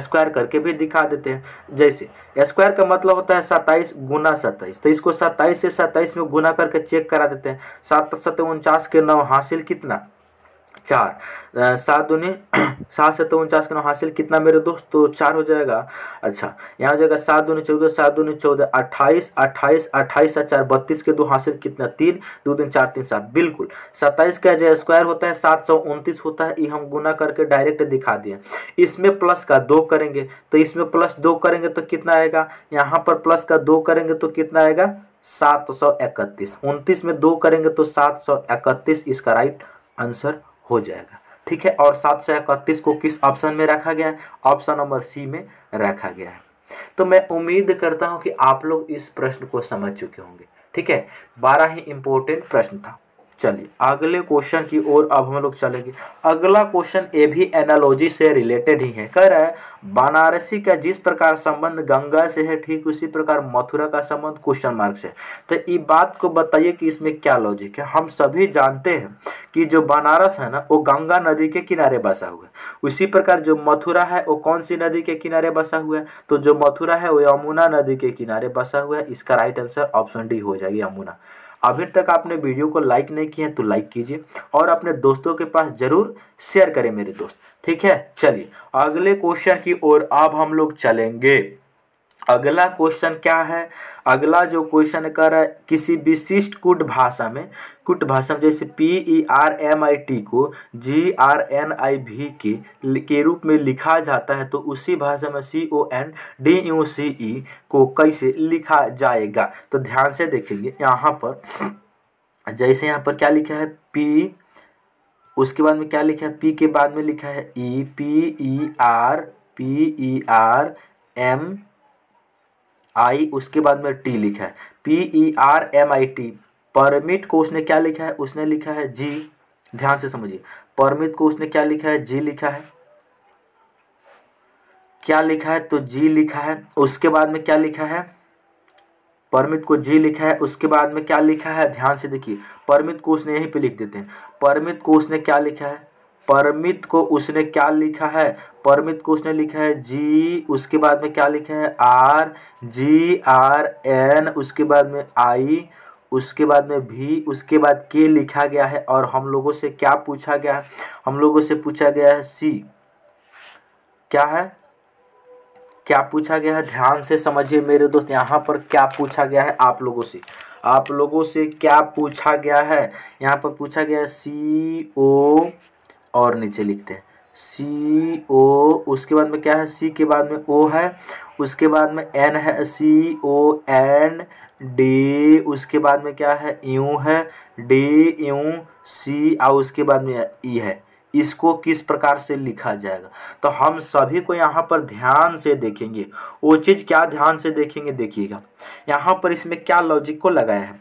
स्क्वायर करके भी दिखा देते हैं जैसे स्क्वायर का मतलब होता है सत्ताईस गुना सत्ताईस तो इसको सत्ताईस से सत्ताईस में गुना करके चेक करा देते हैं सात सत्तर उनचास के नौ हासिल कितना चार सात दूनी [clears throat] सात सत्तर तो उनचास का नाम हासिल कितना मेरे दोस्त तो चार हो जाएगा अच्छा यहाँ हो जाएगा सात दूनी चौदह सात दूनी चौदह अट्ठाईस अट्ठाईस अट्ठाईस सात चार बत्तीस के दो हासिल कितना तीन दो दिन चार तीन सात बिल्कुल सत्ताईस का जो स्क्वायर होता है सात सौ उनतीस होता है ये हम गुना करके डायरेक्ट दिखा दिए इसमें प्लस का दो करेंगे तो इसमें प्लस दो करेंगे तो कितना आएगा यहाँ पर प्लस का दो करेंगे तो कितना आएगा सात सौ इकतीस उनतीस में दो करेंगे तो सात सौ इकतीस इसका राइट आंसर हो जाएगा ठीक है और सात सौ इकतीस को किस ऑप्शन में रखा गया है ऑप्शन नंबर सी में रखा गया है तो मैं उम्मीद करता हूं कि आप लोग इस प्रश्न को समझ चुके होंगे ठीक है बारह ही इम्पोर्टेंट प्रश्न था चलिए अगले क्वेश्चन की ओर अब हम लोग चलेंगे अगला क्वेश्चन ये भी एनालॉजी से रिलेटेड ही है कह रहा है बनारसी का जिस प्रकार संबंध गंगा से है ठीक उसी प्रकार मथुरा का संबंध क्वेश्चन मार्क से तो ये बात को बताइए कि इसमें क्या लॉजिक है हम सभी जानते हैं कि जो बनारस है ना वो गंगा नदी के किनारे बसा हुआ है उसी प्रकार जो मथुरा है वो कौन सी नदी के किनारे बसा हुआ है तो जो मथुरा है वो यमुना नदी के किनारे बसा हुआ है इसका राइट आंसर ऑप्शन डी हो जाएगी यमुना अभी तक आपने वीडियो को लाइक नहीं किया है तो लाइक कीजिए और अपने दोस्तों के पास जरूर शेयर करें मेरे दोस्त ठीक है चलिए अगले क्वेश्चन की ओर अब हम लोग चलेंगे अगला क्वेश्चन क्या है अगला जो क्वेश्चन कर रहा है किसी विशिष्ट कुट भाषा में कुट भाषा में जैसे P E R M I T को जी आर एन आई भी के के रूप में लिखा जाता है तो उसी भाषा में C O N D U C E को कैसे लिखा जाएगा तो ध्यान से देखेंगे यहाँ पर जैसे यहाँ पर क्या लिखा है पी उसके बाद में क्या लिखा है पी के बाद में लिखा है E P E R P E R M I उसके बाद में टी लिखा है P E R M I T permit को उसने क्या लिखा है उसने लिखा है जी ध्यान से समझिए परमिट को उसने क्या लिखा है जी लिखा है क्या लिखा है तो जी लिखा है उसके बाद में क्या लिखा है परमिट को जी लिखा है उसके बाद में क्या लिखा है ध्यान से देखिए परमिट को उसने यहीं पे लिख देते हैं परमिट को उसने क्या लिखा है परमित को उसने क्या लिखा है परमित को उसने लिखा है जी उसके बाद में क्या लिखा है आर जी आर एन उसके बाद में आई उसके बाद में भी उसके बाद के लिखा गया है और हम लोगों से क्या पूछा गया हम लोगों से पूछा गया है सी क्या है क्या पूछा गया है ध्यान से समझिए मेरे दोस्त यहाँ पर क्या पूछा गया है आप लोगों से आप लोगों से क्या पूछा गया है यहाँ पर पूछा गया है सी ओ और नीचे लिखते हैं सी ओ उसके बाद में क्या है सी के बाद में ओ है उसके बाद में एन है सी ओ एन डी उसके बाद में क्या है यू है डी यू सी और उसके बाद में ई है इसको किस प्रकार से लिखा जाएगा तो हम सभी को यहाँ पर ध्यान से देखेंगे वो चीज़ क्या ध्यान से देखेंगे देखिएगा यहाँ पर इसमें क्या लॉजिक को लगाया है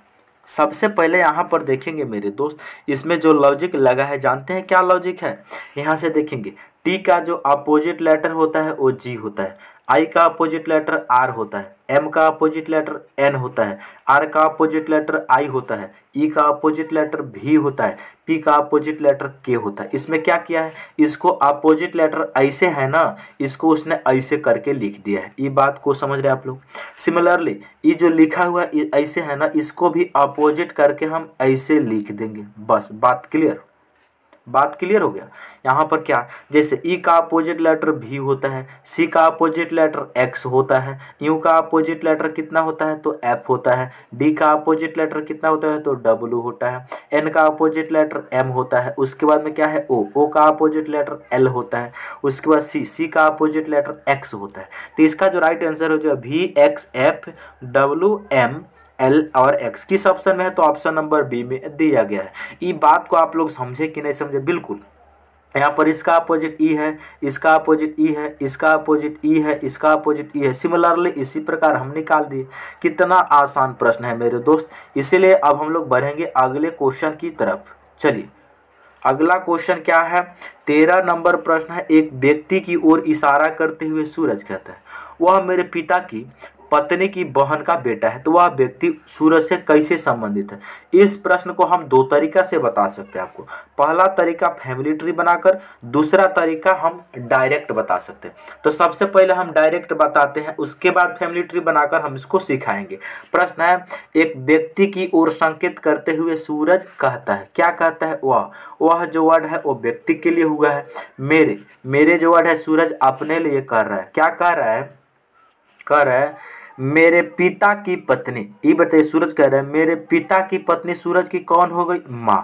सबसे पहले यहाँ पर देखेंगे मेरे दोस्त इसमें जो लॉजिक लगा है जानते हैं क्या लॉजिक है यहाँ से देखेंगे टी का जो अपोजिट लेटर होता है वो जी होता है आई का अपोजिट लेटर आर होता है एम का अपोजिट लेटर एन होता है आर का अपोजिट लेटर आई होता है ई e का अपोजिट लेटर भी होता है पी का अपोजिट लेटर के होता है इसमें क्या किया है इसको अपोजिट लेटर ऐसे है ना इसको उसने ऐसे करके लिख दिया है ये बात को समझ रहे हैं आप लोग सिमिलरली ये जो लिखा हुआ ऐसे है ना इसको भी अपोजिट करके हम ऐसे लिख देंगे बस बात क्लियर बात क्लियर हो गया यहाँ पर क्या जैसे ई e का अपोजिट लेटर भी होता है सी का अपोजिट लेटर एक्स होता है यू का अपोजिट लेटर कितना होता है तो एफ होता है डी का अपोजिट लेटर कितना होता है तो डब्लू होता है एन का अपोजिट लेटर एम होता है उसके बाद में क्या है ओ ओ का अपोजिट लेटर एल होता है उसके बाद सी सी का अपोजिट लेटर एक्स होता है तो इसका जो राइट आंसर हो जो भी X F W M L और एक्स किस ऑप्शन में है तो ऑप्शन नंबर बी में दिया गया है ये बात को आप लोग समझे कि नहीं समझे बिल्कुल यहाँ पर इसका अपोजिट ई e है इसका अपोजिट ई e है इसका अपोजिट ई e है इसका अपोजिट ई है सिमिलरली इसी प्रकार हम निकाल दिए कितना आसान प्रश्न है मेरे दोस्त इसीलिए अब हम लोग बढ़ेंगे अगले क्वेश्चन की तरफ चलिए अगला क्वेश्चन क्या है तेरह नंबर प्रश्न है एक व्यक्ति की ओर इशारा करते हुए सूरज कहता है वह मेरे पिता की पत्नी की बहन का बेटा है तो वह व्यक्ति सूरज से कैसे संबंधित है इस प्रश्न को हम दो तरीका से बता सकते हैं आपको पहला तरीका फैमिली ट्री बनाकर दूसरा तरीका हम डायरेक्ट बता सकते हैं तो सबसे पहले हम डायरेक्ट बताते हैं उसके बाद फैमिली ट्री बनाकर हम इसको सिखाएंगे प्रश्न है एक व्यक्ति की ओर संकेत करते हुए सूरज कहता है क्या कहता है वह वह जो वर्ड है वो व्यक्ति के लिए हुआ है मेरे मेरे जो वर्ड है सूरज अपने लिए कर रहा है क्या कर रहा है कर रहा है मेरे पिता की पत्नी ये बताइए सूरज कह रहे हैं मेरे पिता की पत्नी सूरज की कौन हो गई माँ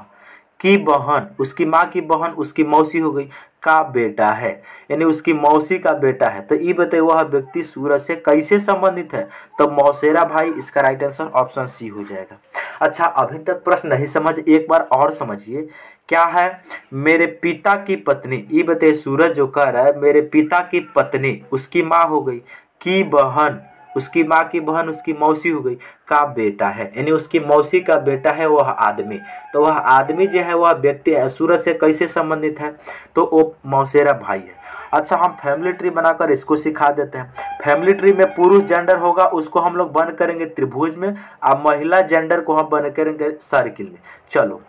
की बहन उसकी माँ की बहन उसकी मौसी हो गई का बेटा है यानी उसकी मौसी का बेटा है तो ये बताइए वह व्यक्ति सूरज से कैसे संबंधित है तो मौसेरा भाई इसका राइट आंसर ऑप्शन सी हो जाएगा अच्छा अभी तक प्रश्न नहीं समझ एक बार और समझिए क्या है मेरे पिता की पत्नी ये बताइए सूरज जो कह रहा है मेरे पिता की पत्नी उसकी माँ हो गई की बहन उसकी माँ की बहन उसकी मौसी हो गई का बेटा है यानी उसकी मौसी का बेटा है वह आदमी तो वह आदमी जो है वह व्यक्ति सूरज से कैसे संबंधित है तो वो मौसेरा भाई है अच्छा हम फैमिली ट्री बनाकर इसको सिखा देते हैं फैमिली ट्री में पुरुष जेंडर होगा उसको हम लोग बन करेंगे त्रिभुज में और महिला जेंडर को हम बन करेंगे सर्किल में चलो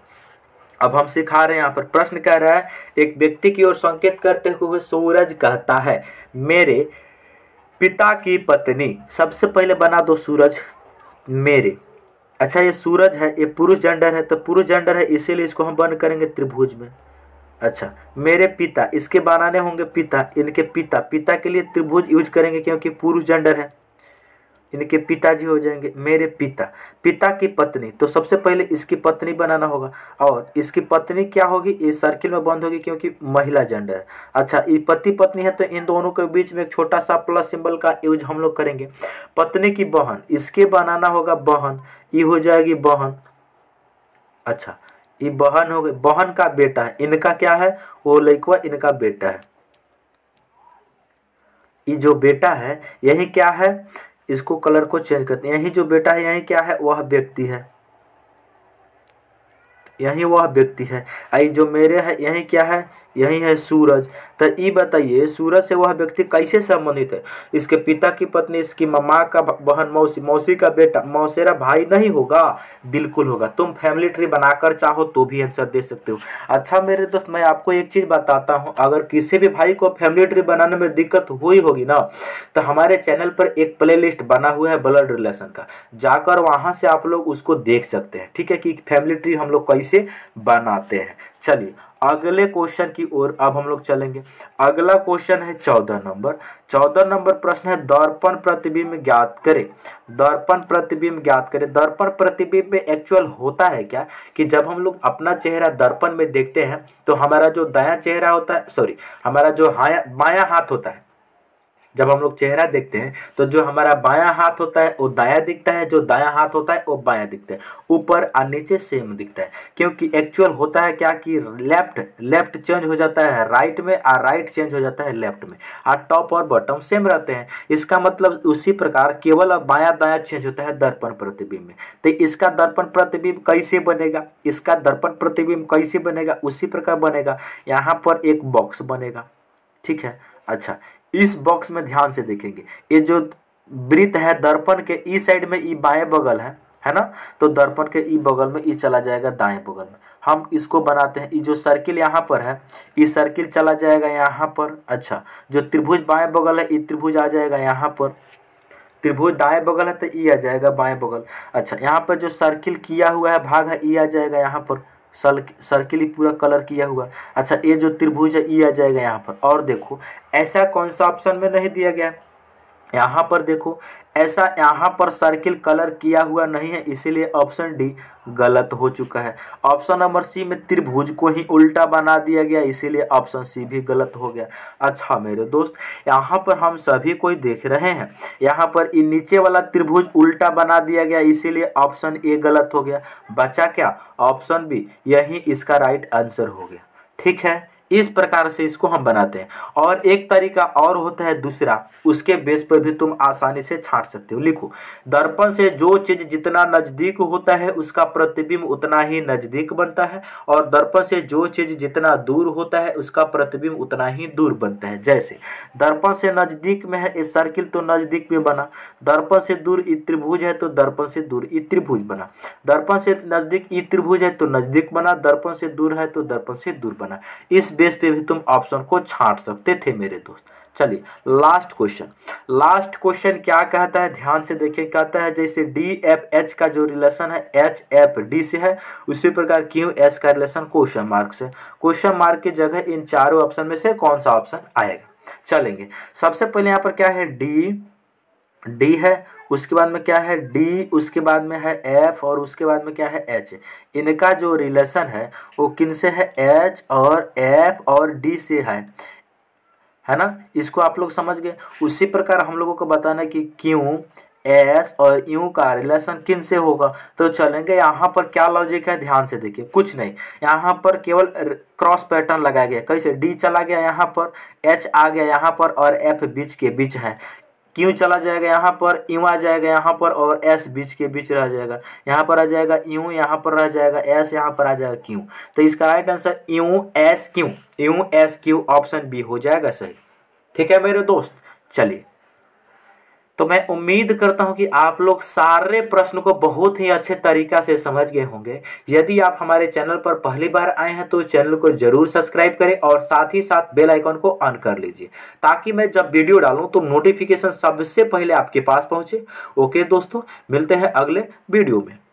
अब हम सिखा रहे हैं यहाँ पर प्रश्न कह रहा है एक व्यक्ति की ओर संकेत करते हुए सूरज कहता है मेरे पिता की पत्नी सबसे पहले बना दो सूरज मेरे अच्छा ये सूरज है ये पुरुष जेंडर है तो पुरुष जेंडर है इसीलिए इसको हम बन करेंगे त्रिभुज में अच्छा मेरे पिता इसके बनाने होंगे पिता इनके पिता पिता के लिए त्रिभुज यूज करेंगे क्योंकि पुरुष जेंडर है इनके पिताजी हो जाएंगे मेरे पिता पिता की पत्नी तो सबसे पहले इसकी पत्नी बनाना होगा और इसकी पत्नी क्या होगी ये सर्किल में बंद होगी क्योंकि महिला जेंडर है अच्छा ये पति पत्नी है तो इन दोनों के बीच में एक छोटा सा प्लस सिंबल का यूज हम लोग करेंगे पत्नी की बहन इसके बनाना होगा बहन ये हो जाएगी बहन अच्छा ये बहन हो गई बहन का बेटा है इनका क्या है वो लइकवा इनका बेटा है ये जो बेटा है यही क्या है इसको कलर को चेंज करते हैं यही जो बेटा है यही क्या है वह व्यक्ति है यही वह व्यक्ति है आई जो मेरे है यही क्या है यही है सूरज तो ये बताइए सूरज से वह व्यक्ति कैसे संबंधित है इसके पिता की पत्नी इसकी मामा का बहन मौसी मौसी का बेटा मौसेरा भाई नहीं होगा बिल्कुल होगा तुम फैमिली ट्री बनाकर चाहो तो भी आंसर दे सकते हो अच्छा मेरे दोस्त मैं आपको एक चीज़ बताता हूँ अगर किसी भी भाई को फैमिली ट्री बनाने में दिक्कत हुई होगी ना तो हमारे चैनल पर एक प्ले बना हुआ है ब्लड रिलेशन का जाकर वहाँ से आप लोग उसको देख सकते हैं ठीक है कि फैमिली ट्री हम लोग कैसे इसे बनाते हैं चलिए अगले क्वेश्चन की ओर अब हम लोग चलेंगे अगला क्वेश्चन है चौदह नंबर चौदह नंबर प्रश्न है दर्पण प्रतिबिंब ज्ञात करें दर्पण प्रतिबिंब ज्ञात करें दर्पण प्रतिबिंब में एक्चुअल होता है क्या कि जब हम लोग अपना चेहरा दर्पण में देखते हैं तो हमारा जो दया चेहरा होता है सॉरी हमारा जो हाया बाया हाथ होता है जब हम लोग चेहरा देखते हैं तो जो हमारा बाया हाथ होता है वो दाया दिखता है जो दाया हाथ होता है वो बाया दिखता है ऊपर और नीचे सेम दिखता है क्योंकि एक्चुअल होता है क्या कि लेफ्ट लेफ्ट चेंज हो जाता है राइट में और राइट चेंज हो जाता है लेफ्ट में और टॉप और बॉटम सेम रहते हैं इसका मतलब उसी प्रकार केवल और दाया चेंज होता है दर्पण प्रतिबिंब में तो इसका दर्पण प्रतिबिंब कैसे बनेगा इसका दर्पण प्रतिबिंब कैसे बनेगा उसी प्रकार बनेगा यहाँ पर एक बॉक्स बनेगा ठीक है अच्छा इस बॉक्स में ध्यान से देखेंगे ये जो वृत्त है दर्पण के ई साइड में ई बाएं बगल है है ना तो दर्पण के ई बगल में ई चला जाएगा दाएं बगल में हम इसको बनाते हैं ये जो सर्किल यहाँ पर है ये सर्किल चला जाएगा यहाँ पर अच्छा जो त्रिभुज बाएं बगल है ये त्रिभुज आ जाएगा यहाँ पर त्रिभुज दाएं बगल है तो ई आ जाएगा बाएं बगल अच्छा यहाँ पर जो सर्किल किया हुआ है भाग है ई आ जाएगा यहाँ पर सल सर्किल ही पूरा कलर किया हुआ अच्छा ये जो त्रिभुज है ये आ जाएगा यहाँ पर और देखो ऐसा कौन सा ऑप्शन में नहीं दिया गया यहाँ पर देखो ऐसा यहाँ पर सर्किल कलर किया हुआ नहीं है इसीलिए ऑप्शन डी गलत हो चुका है ऑप्शन नंबर सी में त्रिभुज को ही उल्टा बना दिया गया इसीलिए ऑप्शन सी भी गलत हो गया अच्छा मेरे दोस्त यहाँ पर हम सभी को देख रहे हैं यहाँ पर ये नीचे वाला त्रिभुज उल्टा बना दिया गया इसीलिए ऑप्शन ए गलत हो गया बचा क्या ऑप्शन बी यही इसका राइट आंसर हो गया ठीक है इस प्रकार से इसको हम बनाते हैं और एक तरीका और होता है दूसरा उसके बेस पर भी तुम आसानी से छाट सकते हो लिखो दर्पण से जो चीज जितना नजदीक होता है उसका प्रतिबिंब उतना ही नजदीक बनता है और दर्पण से जो चीज जितना दूर होता है उसका प्रतिबिंब उतना ही दूर बनता है जैसे दर्पण से नजदीक में है ये सर्किल तो नजदीक में बना दर्पण से दूर ई त्रिभुज है तो दर्पण से दूर ई त्रिभुज बना दर्पण से नजदीक ई त्रिभुज है तो नजदीक बना दर्पण से दूर है तो दर्पण से दूर बना इस बेस पे भी तुम ऑप्शन को छांट सकते थे मेरे दोस्त चलिए लास्ट क्वेश्चन लास्ट क्वेश्चन क्या कहता है ध्यान से देखिए कहता है जैसे डी एफ एच का जो रिलेशन है एच एफ डी से है उसी प्रकार क्यू एस का रिलेशन क्वेश्चन मार्क से क्वेश्चन मार्क की जगह इन चारों ऑप्शन में से कौन सा ऑप्शन आएगा चलेंगे सबसे पहले यहाँ पर क्या है डी डी है उसके बाद में क्या है डी उसके बाद में है एफ और उसके बाद में क्या है एच इनका जो रिलेशन है वो किन से है एच और एफ और डी से है है ना इसको आप लोग समझ गए उसी प्रकार हम लोगों को बताना कि क्यों एस और यू का रिलेशन किन से होगा तो चलेंगे यहाँ पर क्या लॉजिक है ध्यान से देखिए कुछ नहीं यहाँ पर केवल क्रॉस पैटर्न लगाया गया कैसे डी चला गया यहाँ पर एच आ गया यहाँ पर और एफ बीच के बीच है क्यों चला जाएगा यहाँ पर यू आ जाएगा यहाँ पर और एस बीच के बीच रह जाएगा यहाँ पर आ जाएगा यू यहाँ पर रह जाएगा एस यहाँ पर आ जाएगा क्यों तो इसका right answer U S Q U S Q option B हो जाएगा सही ठीक है मेरे दोस्त चलिए तो मैं उम्मीद करता हूं कि आप लोग सारे प्रश्न को बहुत ही अच्छे तरीका से समझ गए होंगे यदि आप हमारे चैनल पर पहली बार आए हैं तो चैनल को जरूर सब्सक्राइब करें और साथ ही साथ बेल आइकॉन को ऑन कर लीजिए ताकि मैं जब वीडियो डालूं तो नोटिफिकेशन सबसे पहले आपके पास पहुंचे ओके दोस्तों मिलते हैं अगले वीडियो में